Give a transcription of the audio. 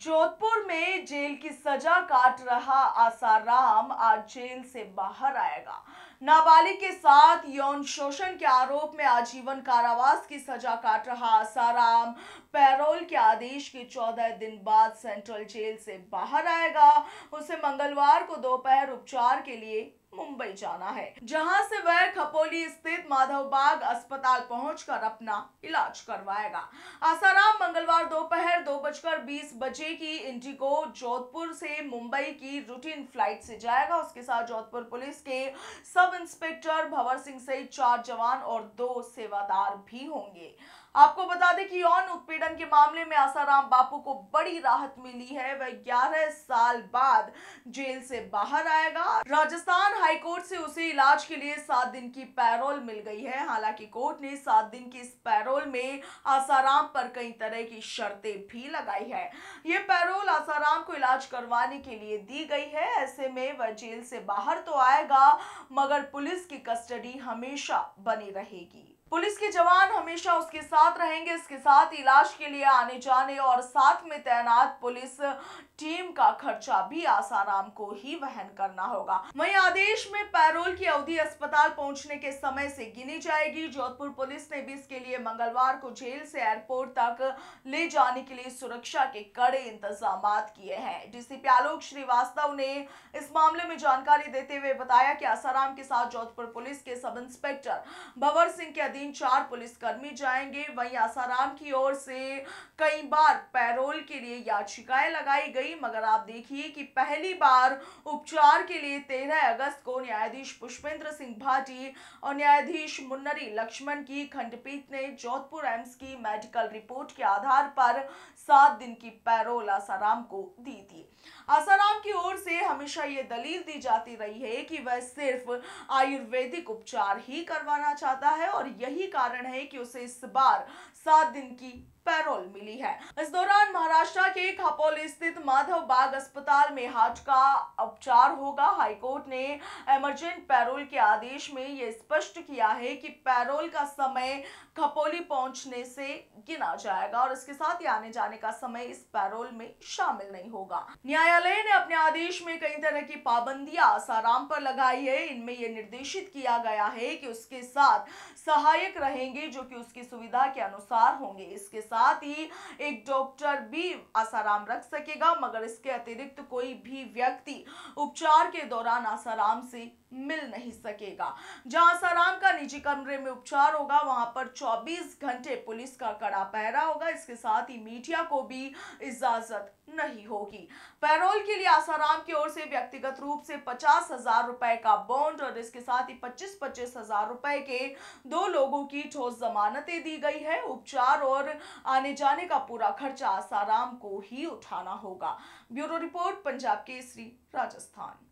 जोधपुर में जेल की सजा काट रहा आसाराम आज जेल से बाहर आएगा नाबालिग के साथ यौन शोषण के आरोप में आजीवन कारावास की सजा काट रहा आसाराम पैरोल के आदेश के चौदह दिन बाद सेंट्रल जेल से बाहर आएगा उसे मंगलवार को दोपहर उपचार के लिए मुंबई जाना है जहां से वह खपोली स्थित माधव बाग अस्पताल पहुंचकर अपना इलाज करवाएगा आसाराम मंगलवार दोपहर दो बजकर बीस बजे की इंडिगो जोधपुर से मुंबई की रूटीन फ्लाइट से जाएगा उसके साथ जोधपुर पुलिस के सब इंस्पेक्टर भवर सिंह सहित चार जवान और दो सेवादार भी होंगे आपको बता दें कि यौन उत्पीड़न के मामले में आसाराम बापू को बड़ी राहत मिली है वह ग्यारह साल बाद जेल से बाहर आएगा राजस्थान हाईकोर्ट से उसे इलाज के लिए सात दिन की पैरोल मिल गई है हालांकि कोर्ट ने सात दिन की इस पैरोल में आसाराम पर कई तरह की शर्तें भी लगाई है ये पैरोल आसाराम को इलाज करवाने के लिए दी गई है ऐसे में वह जेल से बाहर तो आएगा मगर पुलिस की कस्टडी हमेशा बनी रहेगी पुलिस के जवान हमेशा उसके साथ रहेंगे इसके साथ इलाज के लिए आने जाने और साथ में तैनात पुलिस टीम का खर्चा भी आसाराम को ही वहन करना होगा वही आदेश में पैरोल की अवधि अस्पताल पहुंचने के समय से गिनी जाएगी जोधपुर पुलिस ने भी इसके लिए मंगलवार को जेल से एयरपोर्ट तक ले जाने के लिए सुरक्षा के कड़े इंतजाम किए हैं डीसीपी आलोक श्रीवास्तव ने इस मामले में जानकारी देते हुए बताया कि आसाराम के साथ जोधपुर पुलिस के सब इंस्पेक्टर भवर सिंह के अधीन तीन चार पुलिसकर्मी जाएंगे वहीं आसाराम की ओर से कई बार पैरोल के लिए याचिकाएं लगाई गई मगर आप देखिए कि पहली बार उपचार के लिए तेरह अगस्त को न्यायाधीश पुष्पेंद्र सिंह भाटी और न्यायाधीश मुन्नरी लक्ष्मण की खंडपीठ ने जोधपुर एम्स की मेडिकल रिपोर्ट के आधार पर सात दिन की पैरोल आसाराम को दी थी आसाराम की ओर से हमेशा ये दलील दी जाती रही है कि वह सिर्फ आयुर्वेदिक उपचार ही करवाना चाहता है और यही यही कारण है कि उसे इस बार सात दिन की पैरोल मिली है इस दौरान महाराष्ट्र के खापोल स्थित माधव बाग अस्पताल में हार्ट का उपचार होगा हाईकोर्ट ने एमरजेंट पैरोल के आदेश में यह स्पष्ट किया है कि पैरोल का समय खपोली पहुंचने से गिना जाएगा और इसके साथ ही आने जाने का समय इस पैरोल में शामिल नहीं होगा न्यायालय ने अपने आदेश में कई तरह की पाबंदियां आसाराम पर लगाई है इनमें यह निर्देशित किया गया है कि उसके साथ सहायक रहेंगे जो कि उसकी सुविधा के अनुसार होंगे इसके साथ ही एक डॉक्टर भी आसाराम रख सकेगा मगर इसके अतिरिक्त कोई भी व्यक्ति उपचार के दौरान आसाराम से मिल नहीं सकेगा जहां आसाराम का निजी कमरे में उपचार होगा वहां पर 24 घंटे पुलिस का कड़ा पहरा होगा इसके साथ ही मीडिया को भी इजाजत नहीं होगी पैरोल के लिए आसाराम की ओर से व्यक्तिगत रूप से पचास हजार रुपए का बॉन्ड और इसके साथ ही पच्चीस पच्चीस हजार रुपए के दो लोगों की ठोस जमानतें दी गई है उपचार और आने जाने का पूरा खर्चा आसाराम को ही उठाना होगा ब्यूरो रिपोर्ट पंजाब केसरी राजस्थान